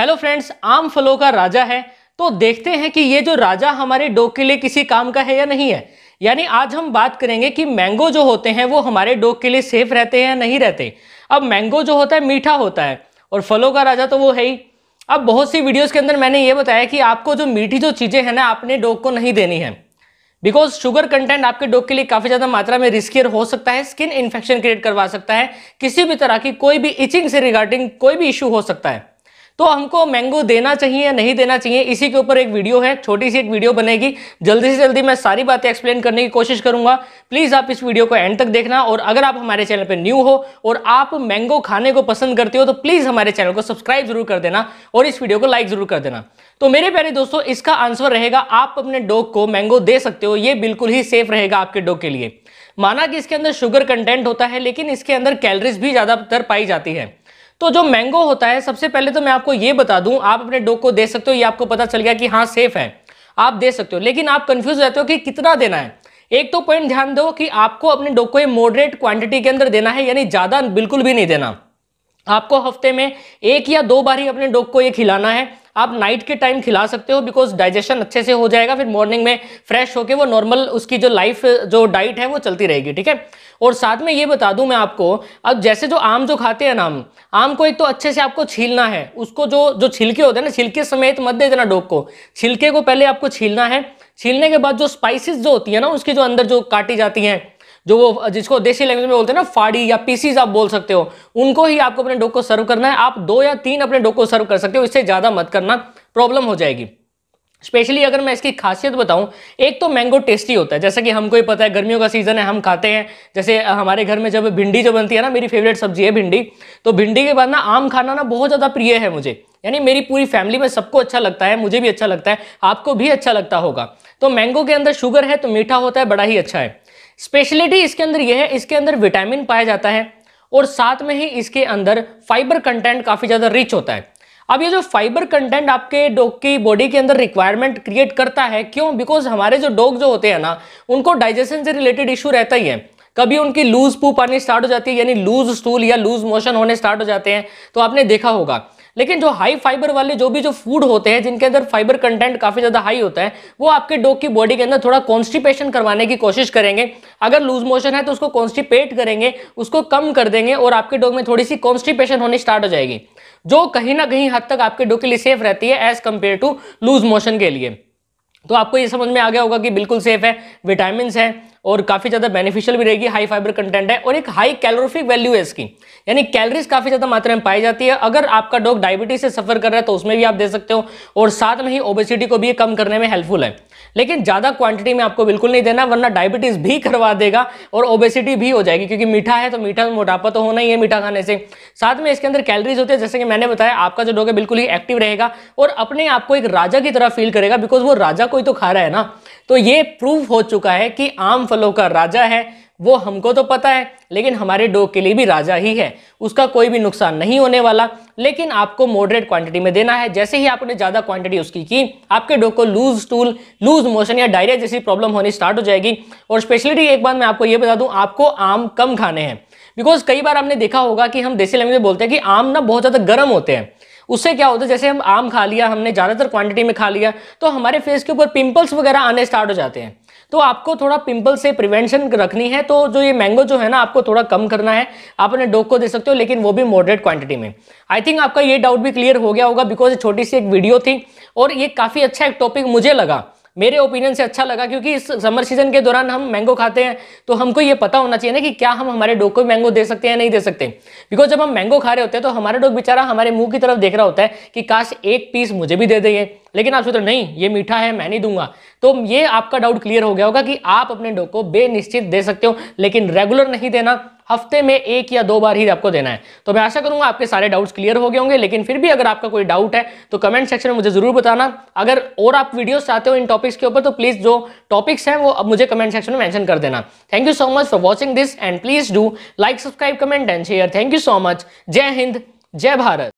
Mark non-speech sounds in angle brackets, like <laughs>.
hello friends आम फलों का राजा है तो देखते हैं कि ये जो राजा हमारे डो के लिए किसी काम का है या नहीं है यानी आज हम बात करेंगे कि मैंगो जो होते हैं वो हमारे डो के लिए सेफ रहते हैं या नहीं रहते अब मैंगो जो होता है मीठा होता है और फलों का राजा तो वो है ही अब बहुत सी वीडियोस के अंदर मैंने ये बताया कि आपको जो मीठी जो चीज़ें हैं ना आपने डोग को नहीं देनी है बिकॉज शुगर कंटेंट आपके डोग के लिए काफ़ी ज़्यादा मात्रा में रिस्कियर हो सकता है स्किन इन्फेक्शन क्रिएट करवा सकता है किसी भी तरह की कोई भी इचिंग से रिगार्डिंग कोई भी इशू हो सकता है तो हमको मैंगो देना चाहिए या नहीं देना चाहिए इसी के ऊपर एक वीडियो है छोटी सी एक वीडियो बनेगी जल्दी से जल्दी मैं सारी बातें एक्सप्लेन करने की कोशिश करूंगा प्लीज़ आप इस वीडियो को एंड तक देखना और अगर आप हमारे चैनल पर न्यू हो और आप मैंगो खाने को पसंद करते हो तो प्लीज़ हमारे चैनल को सब्सक्राइब जरूर कर देना और इस वीडियो को लाइक जरूर कर देना तो मेरे प्यारे दोस्तों इसका आंसर रहेगा आप अपने डॉग को मैंगो दे सकते हो ये बिल्कुल ही सेफ रहेगा आपके डॉग के लिए माना कि इसके अंदर शुगर कंटेंट होता है लेकिन इसके अंदर कैलरीज भी ज़्यादातर पाई जाती है तो जो मैंगो होता है सबसे पहले तो मैं आपको ये बता दूं आप अपने डॉग को दे सकते हो ये आपको पता चल गया कि हाँ सेफ है आप दे सकते हो लेकिन आप कंफ्यूज रहते हो कि कितना देना है एक तो पॉइंट ध्यान दो कि आपको अपने डॉग को ये मॉडरेट क्वांटिटी के अंदर देना है यानी ज़्यादा बिल्कुल भी नहीं देना आपको हफ्ते में एक या दो बार ही अपने डॉग को ये खिलाना है आप नाइट के टाइम खिला सकते हो बिकॉज डाइजेशन अच्छे से हो जाएगा फिर मॉर्निंग में फ्रेश होकर वो नॉर्मल उसकी जो लाइफ जो डाइट है वो चलती रहेगी ठीक है और साथ में ये बता दूं मैं आपको अब जैसे जो आम जो खाते हैं ना आम आम को एक तो अच्छे से आपको छीलना है उसको जो जो छिलके होते हैं ना छिलके समेत मत दे देना डोक को छिलके को पहले आपको छीलना है छीलने के बाद जो स्पाइसिस जो होती है ना उसकी जो अंदर जो काटी जाती हैं जो वो जिसको देसी लैंग्वेज में बोलते हैं ना फाड़ी या पीसीज आप बोल सकते हो उनको ही आपको अपने डोक को सर्व करना है आप दो या तीन अपने डोक को सर्व कर सकते हो इससे ज़्यादा मत करना प्रॉब्लम हो जाएगी स्पेशली अगर मैं इसकी खासियत बताऊं एक तो मैंगो टेस्टी होता है जैसा कि हमको ही पता है गर्मियों का सीजन है हम खाते हैं जैसे हमारे घर में जब भिंडी जो बनती है ना मेरी फेवरेट सब्जी है भिंडी तो भिंडी के बाद ना आम खाना ना बहुत ज़्यादा प्रिय है मुझे यानी मेरी पूरी फैमिली में सबको अच्छा लगता है मुझे भी अच्छा लगता है आपको भी अच्छा लगता होगा तो मैंगो के अंदर शुगर है तो मीठा होता है बड़ा ही अच्छा है स्पेशलिटी इसके अंदर यह है इसके अंदर विटामिन पाया जाता है और साथ में ही इसके अंदर फाइबर कंटेंट काफ़ी ज़्यादा रिच होता है अब ये जो फाइबर कंटेंट आपके डॉग की बॉडी के अंदर रिक्वायरमेंट क्रिएट करता है क्यों बिकॉज हमारे जो डॉग जो होते हैं ना उनको डाइजेशन से रिलेटेड इशू रहता ही है कभी उनकी लूज पूप आनी स्टार्ट हो जाती है यानी लूज स्टूल या लूज मोशन होने स्टार्ट हो जाते हैं तो आपने देखा होगा लेकिन जो हाई फाइबर वाले जो भी जो फूड होते हैं जिनके अंदर फाइबर कंटेंट काफी ज्यादा हाई होता है वो आपके डॉग की बॉडी के अंदर थोड़ा कॉन्स्टिपेशन करवाने की कोशिश करेंगे अगर लूज मोशन है तो उसको कॉन्स्टिपेट करेंगे उसको कम कर देंगे और आपके डॉग में थोड़ी सी कॉन्स्टिपेशन होनी स्टार्ट हो जाएगी जो कहीं ना कहीं हद तक आपके डॉग के लिए सेफ रहती है as compared to loose motion के लिए तो आपको ये समझ में आ गया होगा कि बिल्कुल सेफ है विटामिन है और काफ़ी ज़्यादा बेनिफिशियल भी रहेगी हाई फाइबर कंटेंट है और एक हाई कैलोरीफिक वैल्यू है इसकी यानी कैलोरीज काफ़ी ज़्यादा मात्रा में पाई जाती है अगर आपका डॉग डायबिटीज से सफर कर रहा है तो उसमें भी आप दे सकते हो और साथ में ही ओबेसिटी को भी कम करने में हेल्पफुल है लेकिन ज़्यादा क्वांटिटी में आपको बिल्कुल नहीं देना वरना डायबिटीज़ भी <laughs> करवा देगा और ओबेसिटी भी हो जाएगी क्योंकि मीठा है तो मीठा में मोटापा तो होना ही है मीठा खाने से साथ में इसके अंदर कैलरीज होती है जैसे कि मैंने बताया आपका जो डॉग है बिल्कुल ही एक्टिव रहेगा और अपने आप को एक राजा की तरह फील करेगा बिकॉज वो राजा को ही तो खा रहा है ना तो ये प्रूव हो चुका है कि आम फलों का राजा है वो हमको तो पता है लेकिन हमारे डोग के लिए भी राजा ही है उसका कोई भी नुकसान नहीं होने वाला लेकिन आपको मॉडरेट क्वांटिटी में देना है जैसे ही आपने ज़्यादा क्वांटिटी उसकी की आपके डोग को लूज टूल लूज मोशन या डायरिया जैसी प्रॉब्लम होनी स्टार्ट हो जाएगी और स्पेशली एक बार मैं आपको ये बता दूँ आपको आम कम खाने हैं बिकॉज कई बार आपने देखा होगा कि हम देसी लैंग्वेज में बोलते हैं कि आम ना बहुत ज़्यादा गर्म होते हैं उससे क्या होता है जैसे हम आम खा लिया हमने ज़्यादातर क्वांटिटी में खा लिया तो हमारे फेस के ऊपर पिंपल्स वगैरह आने स्टार्ट हो जाते हैं तो आपको थोड़ा पिंपल से प्रिवेंशन रखनी है तो जो ये मैंगो जो है ना आपको थोड़ा कम करना है आप अपने डॉग को दे सकते हो लेकिन वो भी मॉडरेट क्वांटिटी में आई थिंक आपका ये डाउट भी क्लियर हो गया होगा बिकॉज छोटी सी एक वीडियो थी और ये काफ़ी अच्छा एक टॉपिक मुझे लगा मेरे ओपिनियन से अच्छा लगा क्योंकि इस समर सीजन के दौरान हम मैंगो खाते हैं तो हमको ये पता होना चाहिए ना कि क्या हम हमारे डॉग को मैंगो दे सकते हैं नहीं दे सकते बिकॉज जब हम मैंगो खा रहे होते हैं तो हमारे डॉग बेचारा हमारे मुंह की तरफ देख रहा होता है कि काश एक पीस मुझे भी दे देंगे लेकिन आप सोच रहे नहीं ये मीठा है मैं नहीं दूंगा तो ये आपका डाउट क्लियर हो गया होगा कि आप अपने डॉग को बेनिश्चित दे सकते हो लेकिन रेगुलर नहीं देना हफ्ते में एक या दो बार ही आपको देना है तो मैं आशा करूंगा आपके सारे डाउट्स क्लियर हो गए होंगे लेकिन फिर भी अगर आपका कोई डाउट है तो कमेंट सेक्शन में मुझे जरूर बताना अगर और आप वीडियोस चाहते हो इन टॉपिक्स के ऊपर तो प्लीज जो टॉपिक्स हैं वो अब मुझे कमेंट सेक्शन में मैंशन कर देना thank you so much for watching this and please do like subscribe comment and share thank you so much जय हिंद जय भारत